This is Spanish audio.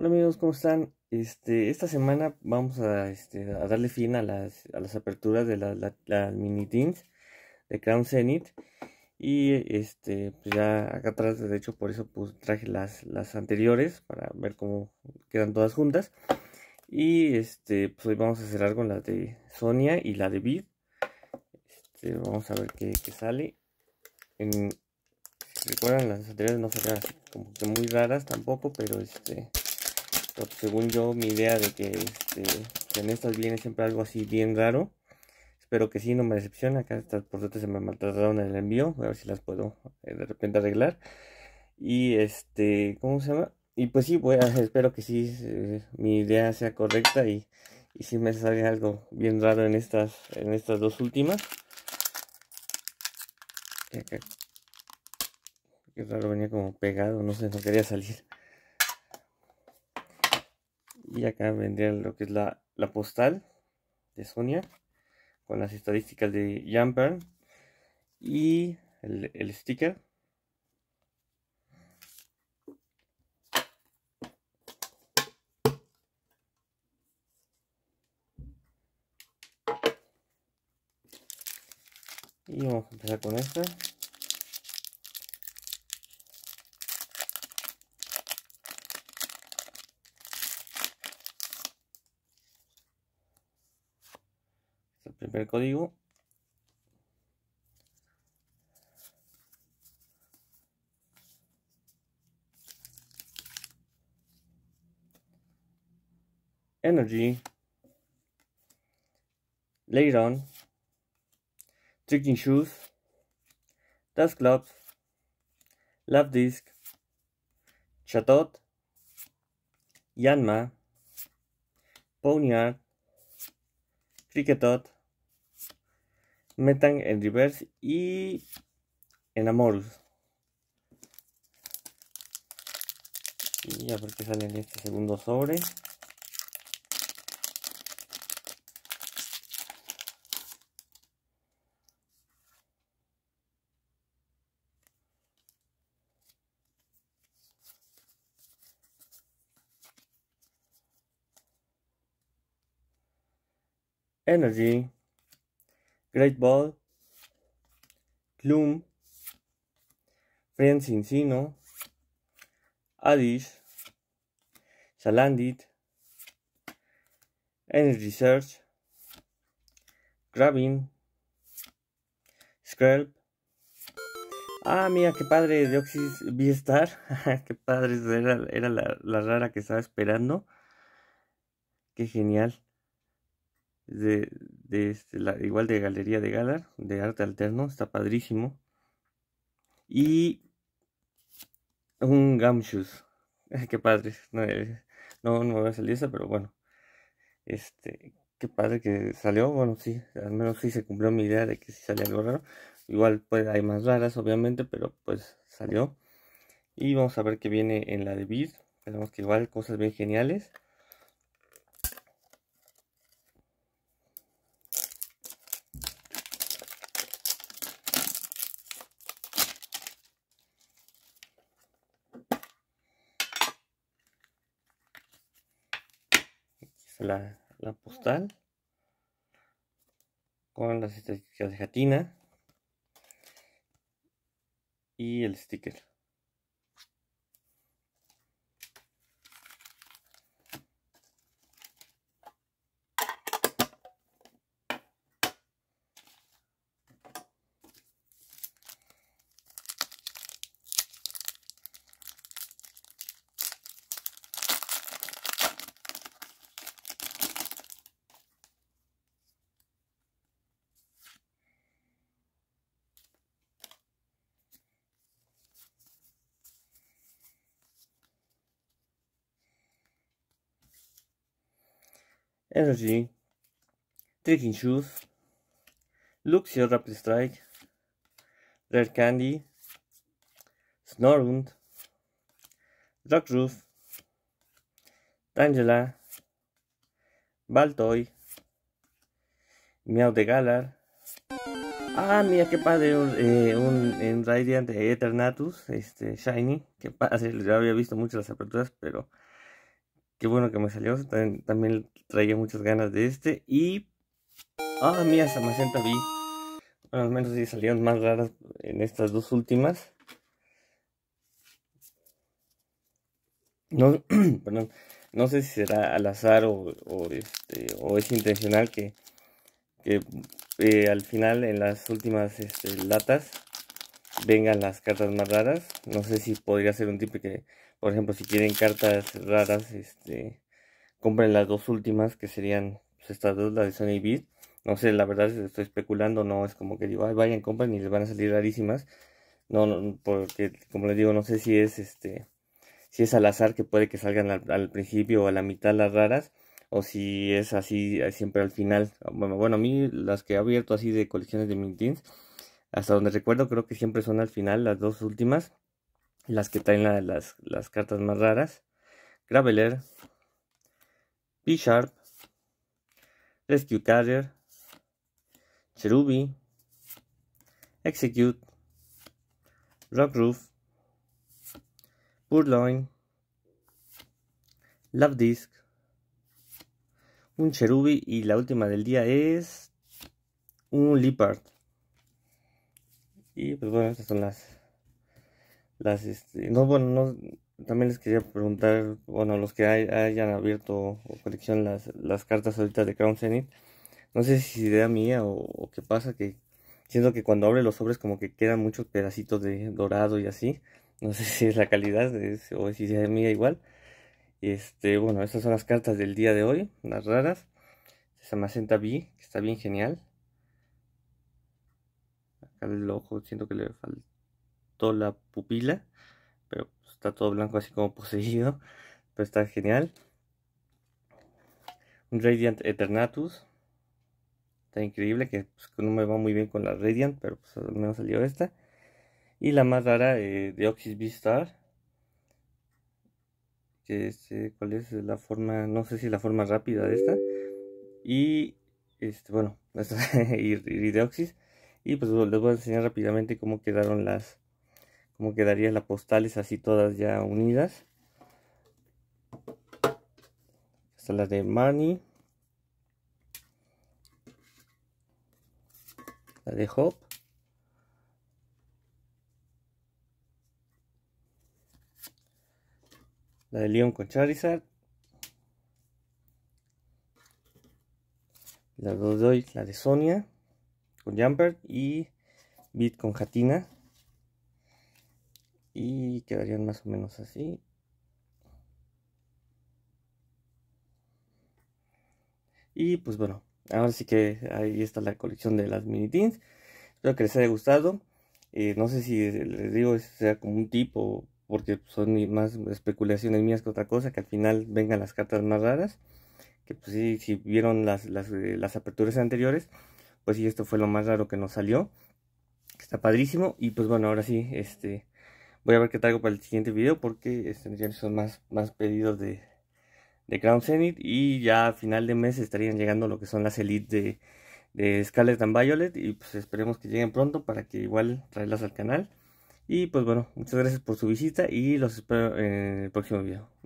Hola amigos, ¿cómo están? Este, esta semana vamos a, este, darle fin a las, aperturas de las, mini teams de Crown Zenith. Y este, pues ya acá atrás, de hecho, por eso pues, traje las, anteriores para ver cómo quedan todas juntas. Y este, pues hoy vamos a cerrar con las de Sonia y la de Vid. Este, vamos a ver qué, sale. si recuerdan, las anteriores no salían muy raras tampoco, pero este según yo, mi idea de este, que en estas viene siempre algo así bien raro. Espero que sí, no me decepcione. Acá estas por se me maltrataron en el envío. A ver si las puedo eh, de repente arreglar. Y este, ¿cómo se llama? Y pues sí, espero que sí eh, mi idea sea correcta y, si me sale algo bien raro en estas, en estas dos últimas. Qué raro, venía como pegado, no sé, no quería salir. Y acá vendría lo que es la, postal de Sonia con las estadísticas de Jumper y el, el sticker. Y vamos a empezar con esta. primer código energy later on tricking shoes dust gloves love disc chatot yanma ponyard cricketot metan en reverse y en Amor Y a ver sale en este segundo sobre. Energy. Great Ball, Gloom, Friends Insino, Adish, Salandit, Energy Search, Grabbing, Scrap. Ah, mira, qué padre de Oxys v qué padre, era, la, la, rara que estaba esperando. Qué genial de, este, igual de Galería de Galar, de arte alterno, está padrísimo. Y un Gamshus, qué padre, no, eh, no, me va a salir esa, pero bueno, este, qué padre que salió, bueno, sí, al menos sí se cumplió mi idea de que si sí sale algo raro, igual puede hay más raras obviamente, pero pues salió. Y vamos a ver qué viene en la de Beat, tenemos que igual cosas bien geniales. la, la postal con las estadísticas de Jatina y el sticker. Energy Tricking Shoes, Luxio Rapid Strike, red Candy, Snorund, Rockruff, Tangela, Baltoy, Miau de Galar. Ah, mira qué padre, un, eh, Radiant eh, Eternatus, este, Shiny. que padre, ya había visto muchas las aperturas, pero Qué bueno que me salió. También, traía muchas ganas de este. Y. Ah, mira, Se vi. Bueno, al menos sí salieron más raras en estas dos últimas. No, no sé si será al azar o, este, o es intencional que, que eh, al final en las últimas este, latas vengan las cartas más raras. No sé si podría ser un tipo que por ejemplo, si quieren cartas raras, este, compren las dos últimas, que serían pues, estas dos, las de Sony Beat. No sé, la verdad, estoy especulando, no es como que digo, vayan, compren y les van a salir rarísimas. No, porque como les digo, no sé si es este, si es al azar que puede que salgan al, principio o a la mitad las raras, o si es así eh, siempre al final. Bueno, bueno a mí las que he abierto así de colecciones de Mintins, hasta donde recuerdo, creo que siempre son al final las dos últimas las que traen las, las, cartas más raras. Graveler, P-Sharp, Rescue Carrier, Cherubi, Execute, Rock Roof, Purloin, Love Disc, un Cherubi y la última del día es un Leopard. Y pues bueno, estas son las las este, no bueno no también les quería preguntar bueno los que hayan abierto o colección las, cartas ahorita de Crown Zenith no sé si es idea mía o, qué pasa que siento que cuando abre los sobres como que quedan muchos pedacitos de dorado y así no sé si es la calidad o si es idea mía igual este bueno estas son las cartas del día de hoy las raras esa macenta B que está bien genial acá el ojo siento que le falta Toda la pupila, pero pues, está todo blanco así como poseído, pero está genial. Un Radiant Eternatus, está increíble, pues, que, no me va muy bien con la Radiant, pero pues al menos salió esta. Y la más rara eh, de Oxys V-Star. Que es, eh, ¿Cuál es la forma? No sé si la forma rápida de esta. Y este, bueno, y, Y pues les voy a enseñar rápidamente cómo quedaron las, cómo quedaría las postales así todas ya unidas. Esta es la de Manny. La de Hop. La de Leon con Charizard. La de la de Sonia con Jumper y Beat con Jatina y quedarían más o menos así y pues bueno ahora sí que ahí está la colección de las mini teens espero que les haya gustado eh, no sé si eh, les digo sea como un tipo porque son más especulaciones mías que otra cosa que al final vengan las cartas más raras que pues sí si vieron las, las, eh, las aperturas anteriores pues sí esto fue lo más raro que nos salió está padrísimo y pues bueno ahora sí este Voy a ver qué traigo para el siguiente video porque este, ya son más, más pedidos de, de Crown Zenith. Y ya a final de mes estarían llegando lo que son las Elite de, de Scarlet and Violet. Y pues esperemos que lleguen pronto para que igual traerlas al canal. Y pues bueno, muchas gracias por su visita y los espero en el próximo video.